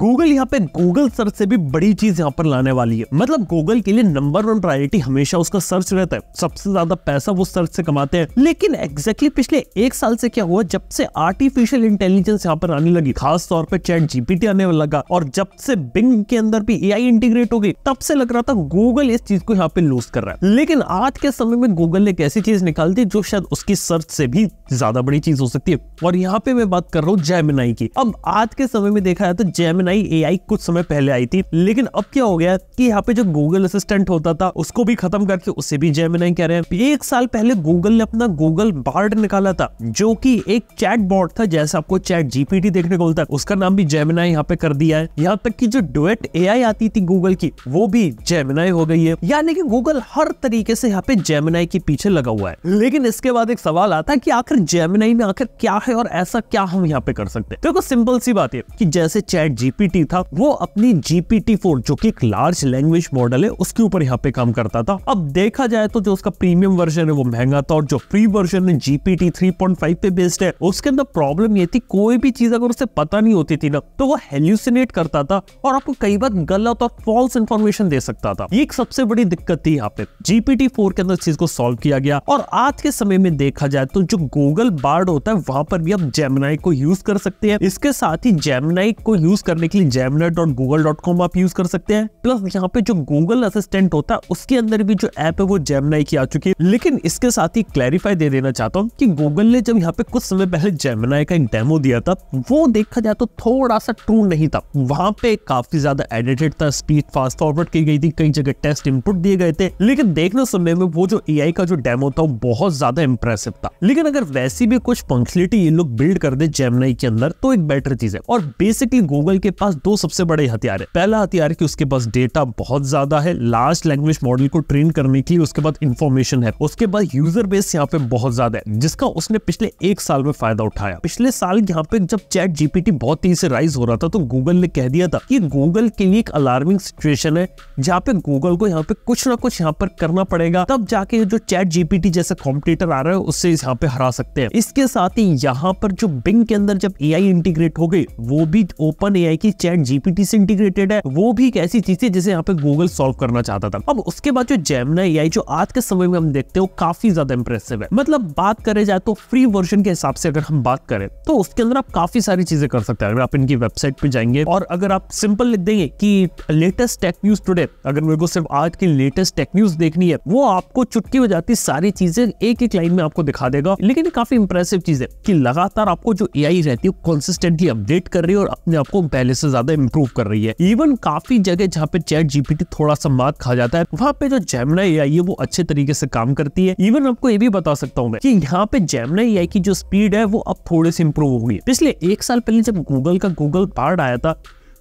Google यहाँ पे Google search से भी बड़ी चीज यहाँ पर लाने वाली है मतलब गूगल के लिए नंबर वन प्रायोरिटी हमेशा उसका सर्च रहता है सबसे ज्यादा पैसा वो सर्च से कमाते हैं लेकिन एग्जैक्टली पिछले एक साल से क्या हुआ जब से आर्टिफिशियल इंटेलिजेंस यहाँ पर आने लगी खास तौर पर चैट जीपीटी आने लगा और जब से बिंग के अंदर भी ए इंटीग्रेट हो गई तब से लग रहा था गूगल इस चीज को यहाँ पे लूज कर रहा है लेकिन आज के समय में गूगल ने एक ऐसी चीज निकाल दी जो शायद उसकी सर्च से भी ज्यादा बड़ी चीज हो सकती है और यहाँ पे मैं बात कर रहा हूँ जयमिनाई की अब आज के समय में देखा जाए तो जयमिन में जेमिनाई एआई कुछ समय पहले आई थी लेकिन अब क्या हो गया कि यहाँ पे जो गूगल असिस्टेंट होता था उसको भी खत्म करके उसे भी जेमिनाई कह रहे हैं एक साल पहले गूगल ने अपना गूगल बार्ड निकाला था जो कि एक चैट बॉट था जैसे आपको चैट जीपीटी देखने को मिलता है उसका नाम भी जेमिनाई यहाँ पे कर दिया है यहाँ तक की जो डुएट ए आती थी गूगल की वो भी जेमिनाई हो गई है यानी कि गूगल हर तरीके से यहाँ पे जेमिनाई के पीछे लगा हुआ है लेकिन इसके बाद एक सवाल आता है कि आखिर जेमिनाई में आखिर क्या है और ऐसा क्या हम यहाँ पे कर सकते हैं देखो सिंपल सी बात है कि जैसे चैट जी जीपीटी था वो अपनी जीपीटी फोर जो की एक लार्ज लैंग्वेज मॉडल है उसके ऊपर यहाँ पे काम करता था अब देखा जाए तो जो उसका प्रीमियम वर्जन है वो महंगा था और जो फ्री वर्जन है जीपीटी थ्री पे बेस्ड है उसके अंदर प्रॉब्लम ये थी कोई भी चीज अगर उसे पता नहीं होती थी ना तो वो हेल्यूसिनेट करता था और आपको कई बार गलत और फॉल्स इन्फॉर्मेशन दे सकता था ये एक सबसे बड़ी दिक्कत थी यहाँ पे जीपीटी फोर के अंदर चीज को सोल्व किया गया और आज के समय में देखा जाए तो जो गूगल बार्ड होता है वहां पर भी आप जेमनाई को यूज कर सकते हैं इसके साथ ही जेमनाई को यूज करने करने के लिए जेवलर डॉट गूगल डॉट कॉम आप यूज कर सकते हैं प्लस यहाँ पे जो गूगल असिस्टेंट होता है उसके अंदर भी जो ऐप है वो जेमनाई की आ चुकी है लेकिन इसके साथ ही क्लैरिफाई दे देना चाहता हूँ कि गूगल ने जब यहाँ पे कुछ समय पहले जेमनाई का एक डेमो दिया था वो देखा जाए तो थोड़ा सा ट्रू नहीं था वहां पे काफी ज्यादा एडिटेड था स्पीड फास्ट फॉरवर्ड की गई थी कई जगह टेस्ट इनपुट दिए गए थे लेकिन देखने समय में वो जो ए का जो डेमो था वो बहुत ज्यादा इंप्रेसिव था लेकिन अगर वैसी भी कुछ फंक्शनलिटी ये लोग बिल्ड कर दे जेमनाई के अंदर तो एक बेटर चीज है और बेसिकली गूगल के पास दो सबसे बड़े हथियार है पहला हथियार है कि उसके पास डेटा बहुत ज्यादा है लार्ज लैंग्वेज मॉडल को ट्रेन करने के लिए उसके बाद इन्फॉर्मेशन है उसके बाद यूजर बेस यहाँ पे बहुत ज्यादा है जिसका उसने पिछले एक साल में फायदा उठाया पिछले साल यहाँ पे जब चैट जीपीटी बहुत तेजी से राइज हो रहा था तो गूगल ने कह दिया था कि गूगल के लिए एक अलार्मिंग सिचुएशन है जहाँ पे गूगल को यहाँ पे कुछ ना कुछ यहाँ पर करना पड़ेगा तब जाके जो चैट जीपीटी जैसा कॉम्पिटेटर आ रहा है उससे यहाँ पे हरा सकते हैं इसके साथ ही यहाँ पर जो बिंग के अंदर जब ए इंटीग्रेट हो गई वो भी ओपन ए कि चैट जीपीटी से इंटीग्रेटेड है वो भी एक ऐसी चीज है जिसे यहाँ पे गूगल सॉल्व करना चाहता था अब उसके बाद जो जेमना आई जो आज के समय में हम देखते हैं वो काफी ज्यादा इंप्रेसिव है मतलब बात करें जाए तो फ्री वर्जन के हिसाब से अगर हम बात करें तो उसके अंदर आप काफी सारी चीजें कर सकते हैं अगर आप इनकी वेबसाइट पे जाएंगे और अगर आप सिंपल लिख देंगे कि लेटेस्ट टेक न्यूज टुडे अगर मेरे को सिर्फ आज की लेटेस्ट टेक न्यूज देखनी है वो आपको चुटकी बजाती सारी चीजें एक एक लाइन में आपको दिखा देगा लेकिन काफी इंप्रेसिव चीज है कि लगातार आपको जो ए रहती है कंसिस्टेंटली अपडेट कर रही है और अपने आपको को पहले से ज्यादा इम्प्रूव कर रही है इवन काफी जगह जहाँ पे चैट जीपीटी थोड़ा सा मात खा जाता है वहाँ पे जो जैमना ए आई है वो अच्छे तरीके से काम करती है इवन आपको ये भी बता सकता हूँ मैं कि यहाँ पे जैमना ए आई की जो स्पीड है वो अब थोड़े से इम्प्रूव हो गई पिछले एक साल पहले जब गूगल का गूगल पार्ट आया था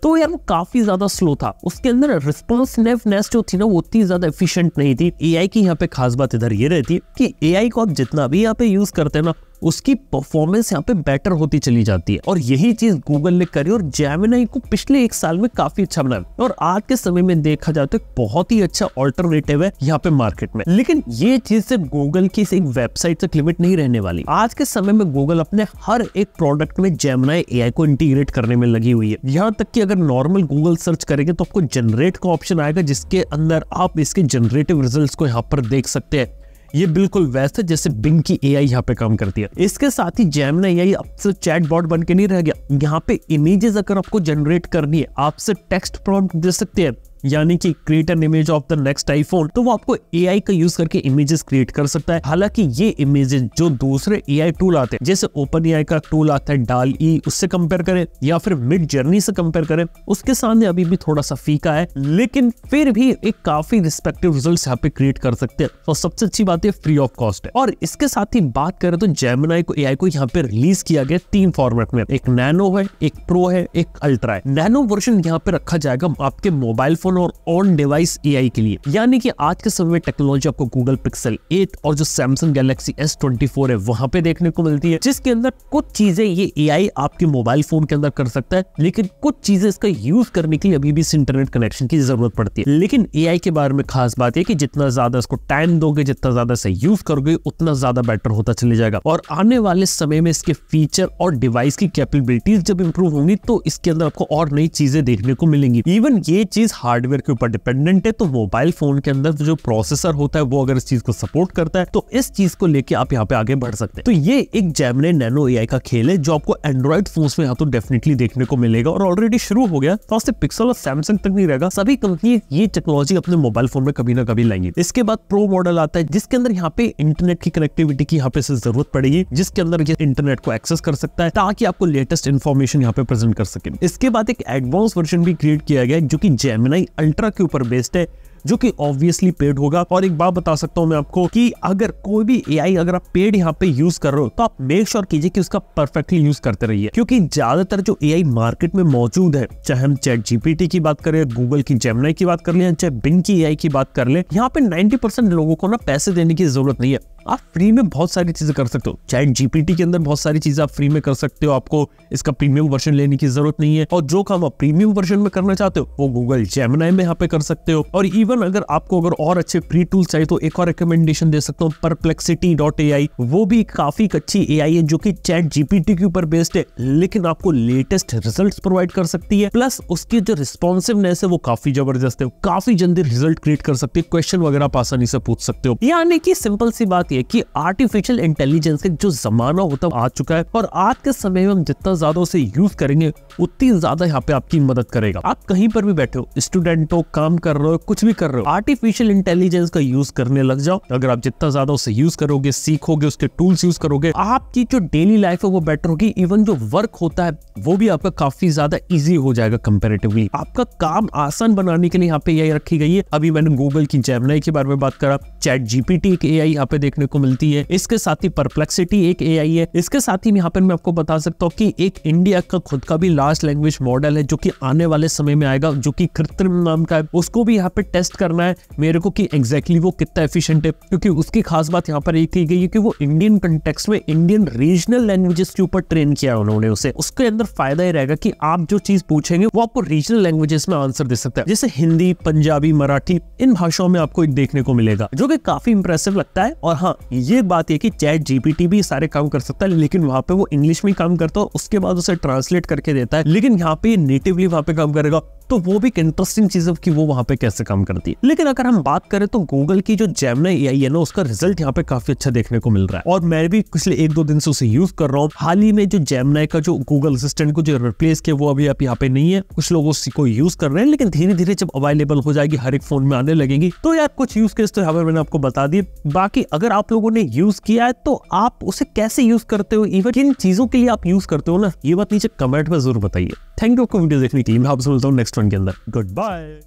तो यार वो काफी ज्यादा स्लो था उसके अंदर रिस्पॉन्सिवनेस जो थी ना वो उतनी ज्यादा एफिशिएंट नहीं थी एआई की यहाँ पे खास बात इधर ये रहती है कि एआई को आप जितना भी यहाँ पे यूज करते हैं ना उसकी परफॉर्मेंस यहाँ पे बेटर होती चली जाती है और यही चीज गूगल ने करी और जेमिनाई को पिछले एक साल में काफी अच्छा बनाया और आज के समय में देखा जाए तो बहुत ही अच्छा ऑल्टरनेटिव है यहाँ पे मार्केट में लेकिन ये चीज सिर्फ गूगल की एक वेबसाइट तक लिमिट नहीं रहने वाली आज के समय में गूगल अपने हर एक प्रोडक्ट में जेमिनाई ए को इंटीग्रेट करने में लगी हुई है यहाँ तक की अगर नॉर्मल गूगल सर्च करेंगे तो आपको जनरेट का ऑप्शन आएगा जिसके अंदर आप इसके जनरेटिव रिजल्ट को यहाँ पर देख सकते हैं ये बिल्कुल वैसे है जैसे बिंग की ए आई यहाँ पे काम करती है इसके साथ ही जैमना ए आई अब चैट तो बॉट बन के नहीं रह गया यहाँ पे इमेजेस अगर आपको जनरेट करनी है आपसे टेक्स्ट प्रॉम्प्ट दे सकते हैं यानी कि create an image of the next iPhone तो वो आपको ए का यूज करके इमेजेस क्रिएट कर सकता है हालांकि ये इमेजेस जो दूसरे ए टूल आते हैं जैसे ओपन ए का टूल आता है डाल ई उससे कंपेयर करें या फिर मिड जर्नी से कंपेयर करें उसके सामने अभी भी थोड़ा सा फीका है लेकिन फिर भी एक काफी रिस्पेक्टिव रिजल्ट यहाँ पे क्रिएट कर सकते हैं और सबसे अच्छी बात है फ्री ऑफ कॉस्ट है और इसके साथ ही बात करें तो जेमिनाई को एआई को यहाँ पे रिलीज किया गया तीन फॉर्मेट में एक नैनो है एक प्रो है एक अल्ट्रा है नैनो वर्जन यहाँ पे रखा जाएगा आपके मोबाइल फोन फोन और ऑन डिवाइस ए के लिए यानी कि आज के समय में टेक्नोलॉजी आपको गूगल पिक्सल एट और जो सैमसंग गैलेक्सी एस ट्वेंटी है वहां पे देखने को मिलती है जिसके अंदर कुछ चीजें ये ए आपके मोबाइल फोन के अंदर कर सकता है लेकिन कुछ चीजें इसका यूज करने के लिए अभी भी इस इंटरनेट कनेक्शन की जरूरत पड़ती है लेकिन ए के बारे में खास बात है कि जितना ज्यादा इसको टाइम दोगे जितना ज्यादा इसे यूज करोगे उतना ज्यादा बेटर होता चले जाएगा और आने वाले समय में इसके फीचर और डिवाइस की कैपेबिलिटीज जब इंप्रूव होंगी तो इसके अंदर आपको और नई चीजें देखने को मिलेंगी इवन ये चीज हार्ड हार्डवेयर के ऊपर डिपेंडेंट है तो मोबाइल फोन के अंदर जो प्रोसेसर होता है वो अगर इस चीज को सपोर्ट करता है तो इस चीज को लेकर आप यहाँ पे आगे बढ़ सकते हैं तो ये एक जैमले नैनो ए का खेल है जो आपको एंड्रॉइड फोन में यहाँ तो डेफिनेटली देखने को मिलेगा और ऑलरेडी शुरू हो गया तो पिक्सल और सैमसंग तक नहीं रहेगा सभी कंपनी ये टेक्नोलॉजी अपने मोबाइल फोन में कभी ना कभी लाएंगे इसके बाद प्रो मॉडल आता है जिसके अंदर यहाँ पे इंटरनेट की कनेक्टिविटी की यहाँ पे जरूरत पड़ेगी जिसके अंदर ये इंटरनेट को एक्सेस कर सकता है ताकि आपको लेटेस्ट इन्फॉर्मेशन यहाँ पे प्रेजेंट कर सके इसके बाद एक एडवांस वर्जन भी क्रिएट किया गया जो कि जेमिनाई अल्ट्रा के ऊपर बेस्ड है जो कि ऑब्वियसली पेड होगा और एक बात बता सकता हूं मैं आपको कि अगर कोई भी एआई अगर आप पेड यहाँ पे यूज कर रहे हो तो आप मेक श्योर कीजिए कि उसका परफेक्टली यूज करते रहिए क्योंकि ज्यादातर जो एआई मार्केट में मौजूद है चाहे हम चैट जीपीटी की बात करें गूगल की जेमनाई की बात कर ले चाहे बिंग की ए की बात कर ले यहाँ पे नाइनटी लोगों को ना पैसे देने की जरूरत नहीं है आप फ्री में बहुत सारी चीज़ें कर सकते हो चैट जीपीटी के अंदर बहुत सारी चीज़ें आप फ्री में कर सकते हो आपको इसका प्रीमियम वर्जन लेने की जरूरत नहीं है और जो काम आप प्रीमियम वर्जन में करना चाहते हो वो गूगल जेमिनाई में यहाँ पे कर सकते हो और इवन अगर आपको अगर और अच्छे फ्री टूल चाहिए तो एक और रिकमेंडेशन दे सकता हूँ परप्लेक्सिटी डॉट ए आई वो भी काफी अच्छी ए आई है जो की चैट जीपीटी के ऊपर बेस्ड है लेकिन आपको लेटेस्ट रिजल्ट प्रोवाइड कर सकती है प्लस उसकी जो रिस्पॉन्सिवनेस है वो काफी जबरदस्त है काफी जल्दी रिजल्ट क्रिएट कर सकती है क्वेश्चन वगैरह आप आसानी से पूछ सकते हो यानी कि सिंपल सी बात सकती है कि आर्टिफिशियल इंटेलिजेंस का जो जमाना होता है आ चुका है और आज के समय में हम जितना ज्यादा उसे यूज करेंगे उतनी ज्यादा यहाँ पे आपकी मदद करेगा आप कहीं पर भी बैठे हो स्टूडेंट हो काम कर रहे हो कुछ भी कर रहे हो आर्टिफिशियल इंटेलिजेंस का यूज करने लग जाओ अगर आप जितना ज्यादा उसे यूज करोगे सीखोगे उसके टूल्स यूज करोगे आपकी जो डेली लाइफ है वो बेटर होगी इवन जो वर्क होता है वो भी आपका काफी ज्यादा इजी हो जाएगा कंपेरेटिवली आपका काम आसान बनाने के लिए यहाँ पे ए रखी गई है अभी मैंने गूगल की जेमनाई के बारे में बात करा चैट जीपीटी के ए आई यहाँ पे देखने देखने को मिलती है इसके साथ ही परप्लेक्सिटी एक ए है इसके साथ ही यहाँ पर मैं आपको बता सकता हूँ की एक इंडिया का खुद का भी लार्ज लैंग्वेज मॉडल है जो की आने वाले समय में आएगा जो की कृत्रिम नाम का है उसको भी यहाँ पे टेस्ट करना है मेरे को की एग्जैक्टली वो कितना एफिशियंट है क्योंकि उसकी खास बात यहाँ पर एक ही गई है कि वो इंडियन कंटेक्स में इंडियन रीजनल लैंग्वेजेस के ऊपर ट्रेन किया उन्होंने उसे उसके अंदर फायदा ही रहेगा कि आप जो चीज पूछेंगे वो आपको रीजनल लैंग्वेजेस में आंसर दे सकता है जैसे हिंदी पंजाबी मराठी इन भाषाओं में आपको एक देखने को मिलेगा जो कि काफी इंप्रेसिव लगता है और हाँ हाँ ये बात है कि चैट जीपीटी भी सारे काम कर सकता है लेकिन वहां पे वो इंग्लिश में काम करता है उसके बाद उसे ट्रांसलेट करके देता है लेकिन यहाँ पे नेटिवली वहाँ पे काम करेगा तो वो भी एक इंटरेस्टिंग चीज है कि वो वहां पे कैसे काम करती है लेकिन अगर हम बात करें तो गूगल की जो जेमनाई आई है ना उसका रिजल्ट यहाँ पे काफी अच्छा देखने को मिल रहा है और मैं भी पिछले एक दो दिन से उसे यूज कर रहा हूँ हाल ही में जो जेमनाई का जो गूगल असिस्टेंट को जो रिप्लेस किया वो अभी आप यहाँ पे नहीं है कुछ लोग उसको यूज कर रहे हैं लेकिन धीरे धीरे जब अवेलेबल हो जाएगी हर एक फोन में आने लगेगी तो यार कुछ यूज केस तो यहाँ पर मैंने आपको बता दिए बाकी अगर आप लोगों ने यूज किया है तो आप उसे कैसे यूज करते हो इवन किन चीजों के लिए आप यूज करते हो ना ये बात नीचे कमेंट में जरूर बताइए थैंक यू आपको वीडियो देखने के लिए मैं आपसे समझता हूँ नेक्स्ट वन के अंदर गुड बाय